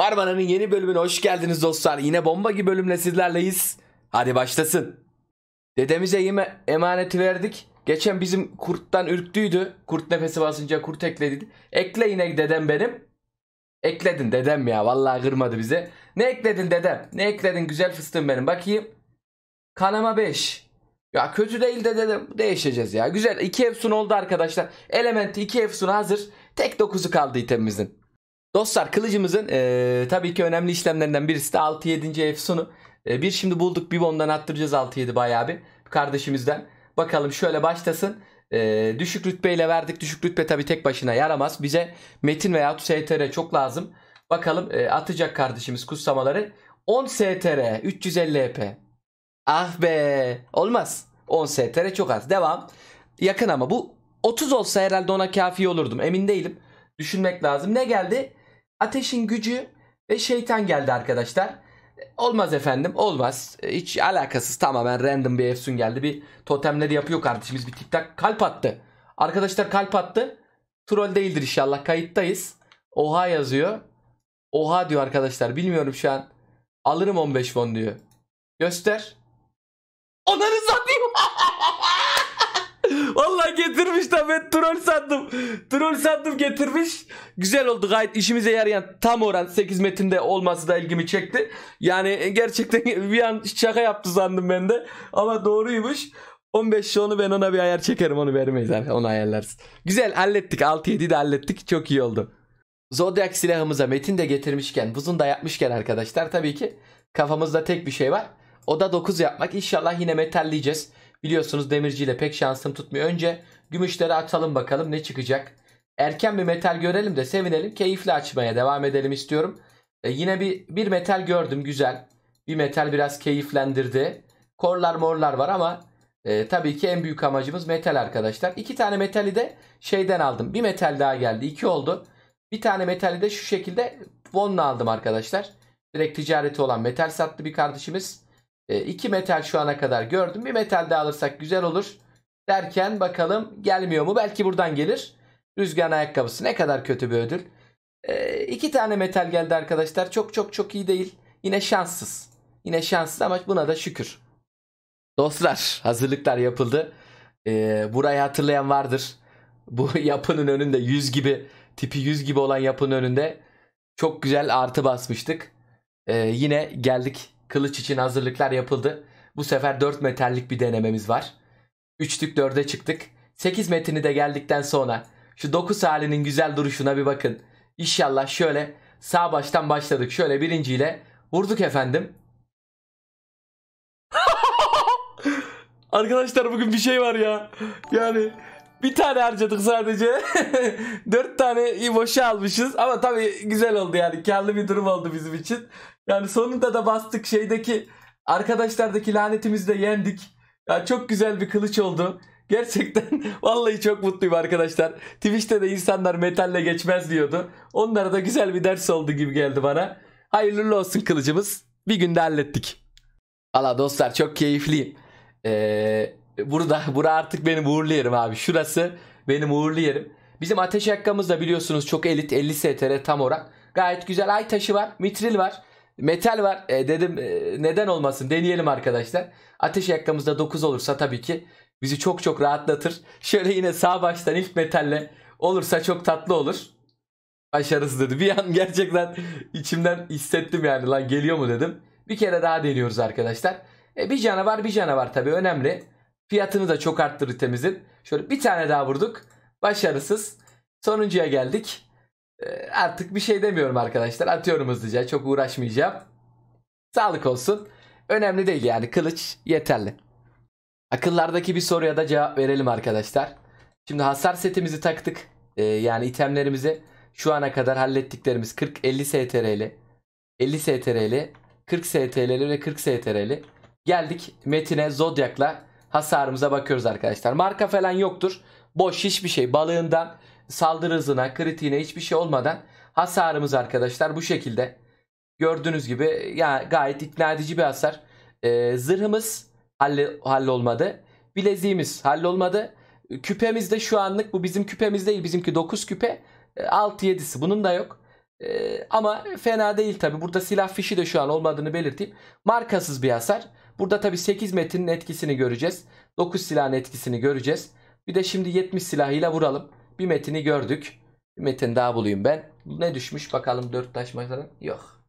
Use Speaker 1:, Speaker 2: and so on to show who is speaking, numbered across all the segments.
Speaker 1: Marmara'nın yeni bölümüne hoş geldiniz dostlar. Yine bomba gibi bölümle sizlerleyiz. Hadi başlasın. Dedemize yeme emaneti verdik. Geçen bizim kurttan ürktüydü. Kurt nefesi basınca kurt ekledi. Ekle yine dedem benim. Ekledin dedem ya. Vallahi kırmadı bize. Ne ekledin dedem? Ne ekledin güzel fıstığım benim? Bakayım. Kanama 5. Ya kötü değil de dedim. Değişeceğiz ya. Güzel. 2 efsun oldu arkadaşlar. Elementi 2 efsun hazır. Tek 9'u kaldı itemimizin. Dostlar kılıcımızın e, tabii ki önemli işlemlerinden birisi de 6-7. efsunu. E, bir şimdi bulduk bir bondan attıracağız 6-7 bayağı bir kardeşimizden. Bakalım şöyle başlasın. E, düşük rütbeyle verdik. Düşük rütbe tabii tek başına yaramaz. Bize Metin veya STR çok lazım. Bakalım e, atacak kardeşimiz kutsamaları. 10 STR 350 EP. Ah be olmaz. 10 STR çok az. Devam. Yakın ama bu 30 olsa herhalde ona kafi olurdum. Emin değilim. Düşünmek lazım. Ne geldi? ateşin gücü ve şeytan geldi arkadaşlar. Olmaz efendim olmaz. Hiç alakasız tamamen random bir efsun geldi. Bir totemleri yapıyor kardeşimiz bir tiktak kalp attı. Arkadaşlar kalp attı. Troll değildir inşallah kayıttayız. Oha yazıyor. Oha diyor arkadaşlar bilmiyorum şu an. Alırım 15 fon diyor. Göster. Onarız zaten. Allah getirmiş de ben troll sandım. Troll sandım getirmiş. Güzel oldu gayet işimize yarayan tam oran 8 metinde olması da ilgimi çekti. Yani gerçekten bir an şaka yaptı sandım ben de. Ama doğruymuş. 15 onu ben ona bir ayar çekerim onu vermeyiz abi onu ayarlarız. Güzel hallettik 6-7'yi de hallettik çok iyi oldu. Zodiac silahımıza metin de getirmişken buzun da yapmışken arkadaşlar tabii ki kafamızda tek bir şey var. O da 9 yapmak. inşallah yine metalleyeceğiz. Biliyorsunuz demirciyle pek şansım tutmuyor. Önce gümüşleri atalım bakalım ne çıkacak. Erken bir metal görelim de sevinelim. Keyifli açmaya devam edelim istiyorum. E, yine bir, bir metal gördüm güzel. Bir metal biraz keyiflendirdi. Korlar morlar var ama e, tabii ki en büyük amacımız metal arkadaşlar. İki tane metali de şeyden aldım. Bir metal daha geldi. iki oldu. Bir tane metali de şu şekilde Von'la aldım arkadaşlar. Direkt ticareti olan metal sattı bir kardeşimiz. E, metal şu ana kadar gördüm. Bir metal daha alırsak güzel olur. Derken bakalım gelmiyor mu? Belki buradan gelir. Rüzgar ayakkabısı ne kadar kötü bir ödül. E, tane metal geldi arkadaşlar. Çok çok çok iyi değil. Yine şanssız. Yine şanssız ama buna da şükür. Dostlar hazırlıklar yapıldı. E, burayı hatırlayan vardır. Bu yapının önünde yüz gibi tipi yüz gibi olan yapının önünde çok güzel artı basmıştık. E, yine geldik Kılıç için hazırlıklar yapıldı. Bu sefer 4 meterlik bir denememiz var. 3'lük 4'e çıktık. 8 metrini de geldikten sonra şu 9 halinin güzel duruşuna bir bakın. İnşallah şöyle sağ baştan başladık. Şöyle birinciyle vurduk efendim. Arkadaşlar bugün bir şey var ya. Yani bir tane harcadık sadece. Dört tane boşa almışız. Ama tabii güzel oldu yani. kârlı bir durum oldu bizim için. Yani sonunda da bastık şeydeki arkadaşlardaki lanetimizi de yendik. Ya yani çok güzel bir kılıç oldu. Gerçekten vallahi çok mutluyum arkadaşlar. Twitch'te de insanlar metalle geçmez diyordu. Onlara da güzel bir ders oldu gibi geldi bana. Hayırlı olsun kılıcımız. Bir günde hallettik. Valla dostlar çok keyifliyim. Ee, Burada, burada artık benim uğurlu yerim abi. Şurası benim uğurlu yerim. Bizim ateş hakkımız da biliyorsunuz çok elit 50 STR tam olarak. Gayet güzel ay taşı var, mitril var, metal var. E, dedim e, neden olmasın deneyelim arkadaşlar. Ateş yakkımızda 9 olursa tabii ki bizi çok çok rahatlatır. Şöyle yine sağ baştan ilk metalle olursa çok tatlı olur. Başarız dedi. Bir an gerçekten içimden hissettim yani lan geliyor mu dedim. Bir kere daha deniyoruz arkadaşlar. E, bir canavar bir canavar tabii önemli. Fiyatını da çok arttırdı temizin. Şöyle bir tane daha vurduk. Başarısız. Sonuncuya geldik. E, artık bir şey demiyorum arkadaşlar. Atıyorum hızlıca. Çok uğraşmayacağım. Sağlık olsun. Önemli değil yani. Kılıç yeterli. Akıllardaki bir soruya da cevap verelim arkadaşlar. Şimdi hasar setimizi taktık. E, yani itemlerimizi şu ana kadar hallettiklerimiz 40-50 STR'li 50 STR'li 40 STR'li ve 40 STR'li geldik Metin'e Zodyak'la hasarımıza bakıyoruz arkadaşlar. Marka falan yoktur. Boş hiçbir şey. Balığından saldırı hızına, kritiğine hiçbir şey olmadan hasarımız arkadaşlar bu şekilde. Gördüğünüz gibi ya yani gayet ikna edici bir hasar. Ee, zırhımız halle, hallolmadı. Bileziğimiz hallolmadı. Küpemiz de şu anlık bu bizim küpemiz değil. Bizimki 9 küpe. 6-7'si ee, bunun da yok. Ee, ama fena değil tabi. Burada silah fişi de şu an olmadığını belirteyim. Markasız bir hasar. Burada tabi 8 metinin etkisini göreceğiz. 9 silahın etkisini göreceğiz. Bir de şimdi 70 silahıyla vuralım. Bir metini gördük. Bir metin daha bulayım ben. Ne düşmüş bakalım 4 taş maçların. Yok.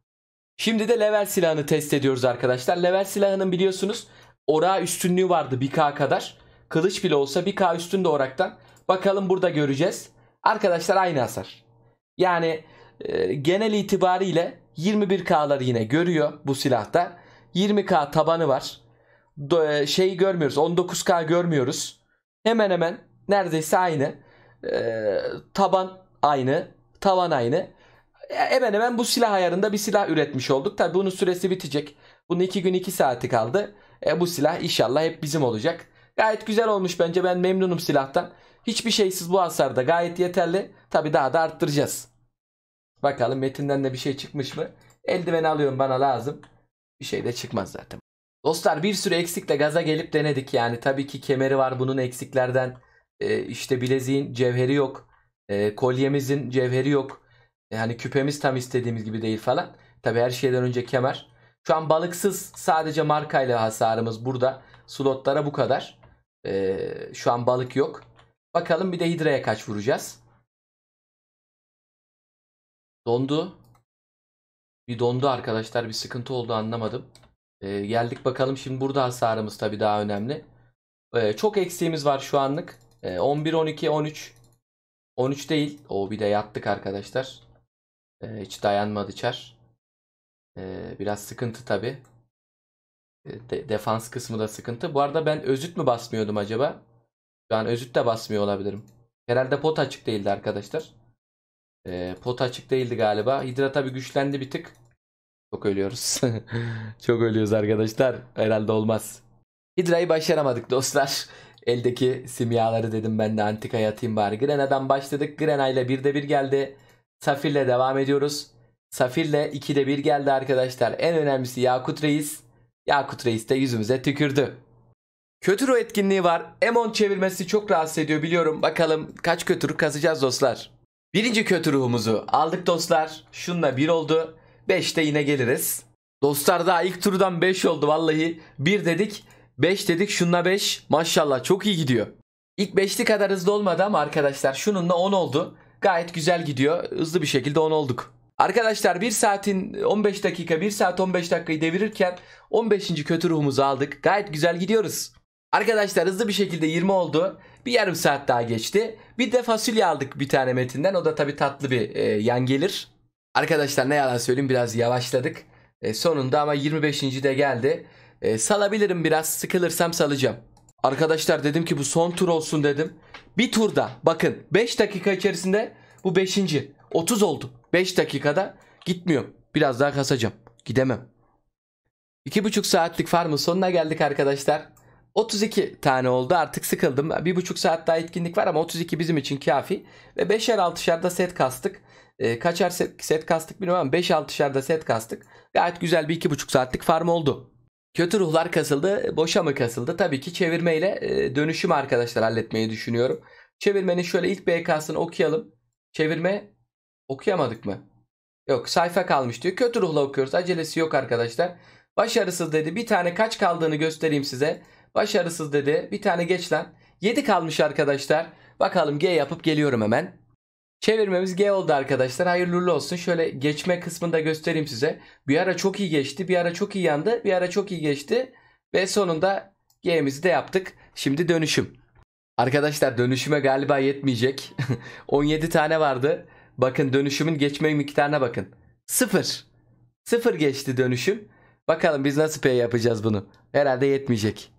Speaker 1: Şimdi de level silahını test ediyoruz arkadaşlar. Level silahının biliyorsunuz orağı üstünlüğü vardı 1K kadar. Kılıç bile olsa 1K üstünde oraktan. Bakalım burada göreceğiz. Arkadaşlar aynı hasar. Yani e, genel itibariyle 21K'ları yine görüyor bu silahta. 20K tabanı var. Şey görmüyoruz. 19K görmüyoruz. Hemen hemen neredeyse aynı. Ee, taban aynı. Tavan aynı. E, hemen hemen bu silah ayarında bir silah üretmiş olduk. Tabi bunun süresi bitecek. Bunun 2 gün 2 saati kaldı. E, bu silah inşallah hep bizim olacak. Gayet güzel olmuş bence. Ben memnunum silahtan. Hiçbir şeysiz bu hasarda gayet yeterli. Tabi daha da arttıracağız. Bakalım metinden de bir şey çıkmış mı? Eldiveni alıyorum bana lazım bir şey de çıkmaz zaten. Dostlar bir sürü eksikle gaza gelip denedik yani. Tabii ki kemeri var bunun eksiklerden. E, işte bileziğin cevheri yok. E, kolyemizin cevheri yok. Yani e, küpemiz tam istediğimiz gibi değil falan. Tabii her şeyden önce kemer. Şu an balıksız sadece markayla hasarımız burada. Slotlara bu kadar. E, şu an balık yok. Bakalım bir de Hidra'ya kaç vuracağız. Dondu. Bir dondu arkadaşlar. Bir sıkıntı oldu anlamadım. Ee, geldik bakalım. Şimdi burada hasarımız tabii daha önemli. Ee, çok eksiğimiz var şu anlık. Ee, 11, 12, 13. 13 değil. O bir de yattık arkadaşlar. Ee, hiç dayanmadı çar. Ee, biraz sıkıntı tabii. Ee, de defans kısmı da sıkıntı. Bu arada ben özüt mü basmıyordum acaba? Şu an özüt de basmıyor olabilirim. Herhalde pot açık değildi arkadaşlar. E, pot açık değildi galiba. Hidra tabi güçlendi bir tık. Çok ölüyoruz. Çok ölüyoruz arkadaşlar. Herhalde olmaz. Hidra'yı başaramadık dostlar. Eldeki simyaları dedim ben de antikaya atayım bari. Grena'dan başladık. Grena ile de bir geldi. Safir'le devam ediyoruz. Safir'le iki de bir geldi arkadaşlar. En önemlisi Yakut Reis. Yakut Reis de yüzümüze tükürdü. Kötürü etkinliği var. Emon çevirmesi çok rahatsız ediyor biliyorum. Bakalım kaç kötürü kazacağız dostlar. Birinci kötü ruhumuzu aldık dostlar. Şunla bir oldu. 5'te yine geliriz. Dostlar daha ilk turdan 5 oldu vallahi. 1 dedik, 5 dedik, şunla 5. Maşallah çok iyi gidiyor. İlk 5'li kadar hızlı olmadı ama arkadaşlar şununla 10 oldu. Gayet güzel gidiyor. Hızlı bir şekilde 10 olduk. Arkadaşlar 1 saatin 15 dakika, 1 saat 15 dakikayı devirirken 15. kötü ruhumuzu aldık. Gayet güzel gidiyoruz. Arkadaşlar hızlı bir şekilde 20 oldu. Bir yarım saat daha geçti. Bir de fasulye aldık bir tane Metin'den. O da tabii tatlı bir e, yan gelir. Arkadaşlar ne yalan söyleyeyim biraz yavaşladık. E, sonunda ama 25. de geldi. E, salabilirim biraz sıkılırsam salacağım. Arkadaşlar dedim ki bu son tur olsun dedim. Bir turda bakın 5 dakika içerisinde bu 5. 30 oldu. 5 dakikada gitmiyorum. Biraz daha kasacağım. Gidemem. 2,5 saatlik farmın sonuna geldik arkadaşlar. 32 tane oldu artık sıkıldım. 1,5 saat daha etkinlik var ama 32 bizim için kafi. Ve 5'er 6'şer da set kastık. E, ee, kaçer set, set kastık bilmiyorum ama 5 6'şer da set kastık. Gayet güzel bir 2,5 saatlik farm oldu. Kötü ruhlar kasıldı. Boşa mı kasıldı? Tabii ki çevirmeyle e, dönüşüm arkadaşlar halletmeyi düşünüyorum. Çevirmenin şöyle ilk BK'sını okuyalım. Çevirme okuyamadık mı? Yok sayfa kalmış diyor. Kötü ruhla okuyoruz. Acelesi yok arkadaşlar. Başarısız dedi. Bir tane kaç kaldığını göstereyim size. Başarısız dedi. Bir tane geç lan. 7 kalmış arkadaşlar. Bakalım G yapıp geliyorum hemen. Çevirmemiz G oldu arkadaşlar. Hayırlı uğurlu olsun. Şöyle geçme kısmında göstereyim size. Bir ara çok iyi geçti. Bir ara çok iyi yandı. Bir ara çok iyi geçti. Ve sonunda G'mizi de yaptık. Şimdi dönüşüm. Arkadaşlar dönüşüme galiba yetmeyecek. 17 tane vardı. Bakın dönüşümün geçme miktarına bakın. 0. 0 geçti dönüşüm. Bakalım biz nasıl P yapacağız bunu. Herhalde yetmeyecek.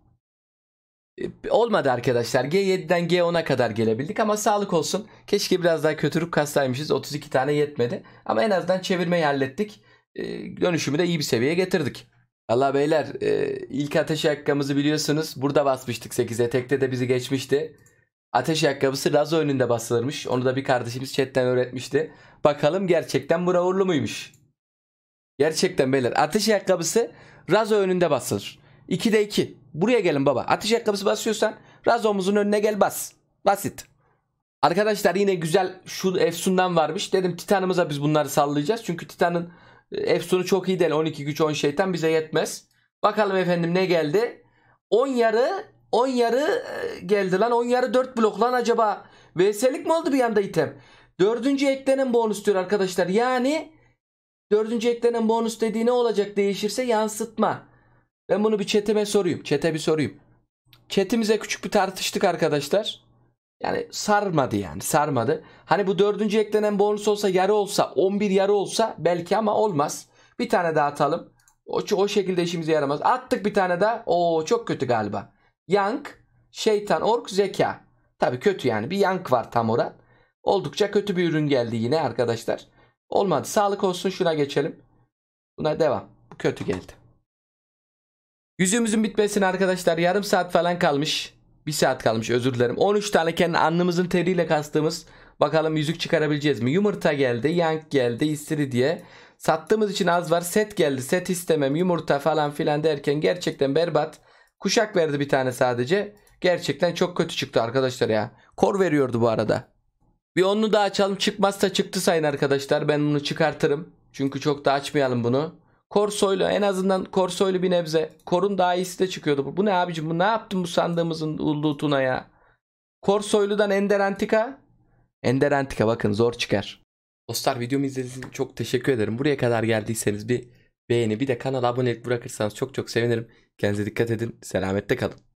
Speaker 1: E, olmadı arkadaşlar. G7'den G10'a kadar gelebildik ama sağlık olsun. Keşke biraz daha kötürük kastaymışız. 32 tane yetmedi. Ama en azından çevirmeyi hallettik. E, dönüşümü de iyi bir seviyeye getirdik. Allah beyler e, ilk ateş ayakkabımızı biliyorsunuz. Burada basmıştık 8'e. Tekte de bizi geçmişti. Ateş ayakkabısı Razo önünde basılırmış. Onu da bir kardeşimiz chatten öğretmişti. Bakalım gerçekten bu uğurlu muymuş? Gerçekten beyler ateş ayakkabısı Razo önünde basılır. 2'de 2. Buraya gelin baba. Atış ayakkabısı basıyorsan razomuzun önüne gel bas. Basit. Arkadaşlar yine güzel şu Efsun'dan varmış. Dedim Titan'ımıza biz bunları sallayacağız. Çünkü Titan'ın e, Efsun'u çok iyi değil. 12 güç 10 şeytan bize yetmez. Bakalım efendim ne geldi. 10 yarı 10 yarı e, geldi lan. 10 yarı 4 blok lan acaba. VS'lik mi oldu bir anda item? Dördüncü eklenen bonus diyor arkadaşlar. Yani dördüncü eklenen bonus dediği ne olacak değişirse yansıtma. Ben bunu bir chatime sorayım. çete bir sorayım. Chat'imize küçük bir tartıştık arkadaşlar. Yani sarmadı yani sarmadı. Hani bu dördüncü eklenen bonus olsa yarı olsa 11 yarı olsa belki ama olmaz. Bir tane daha atalım. O, o şekilde işimize yaramaz. Attık bir tane daha. Oo çok kötü galiba. Yank, şeytan, ork, zeka. Tabii kötü yani. Bir yank var tam oran. Oldukça kötü bir ürün geldi yine arkadaşlar. Olmadı. Sağlık olsun şuna geçelim. Buna devam. Bu kötü geldi. Yüzüğümüzün bitmesine arkadaşlar yarım saat falan kalmış. Bir saat kalmış özür dilerim. 13 tane kendi alnımızın teriyle kastığımız bakalım yüzük çıkarabileceğiz mi? Yumurta geldi, yank geldi, istiri diye. Sattığımız için az var. Set geldi, set istemem, yumurta falan filan derken gerçekten berbat. Kuşak verdi bir tane sadece. Gerçekten çok kötü çıktı arkadaşlar ya. Kor veriyordu bu arada. Bir onu da açalım. Çıkmazsa çıktı sayın arkadaşlar. Ben bunu çıkartırım. Çünkü çok da açmayalım bunu. Korsoylu en azından Korsoylu bir nebze. Korun daha iyisi de çıkıyordu. Bu ne abicim bu ne yaptın bu sandığımızın lootuna ya. Korsoylu'dan Ender Antika. Ender Antika bakın zor çıkar. Dostlar videomu izlediğiniz için çok teşekkür ederim. Buraya kadar geldiyseniz bir beğeni bir de kanala abonelik bırakırsanız çok çok sevinirim. Kendinize dikkat edin. Selamette kalın.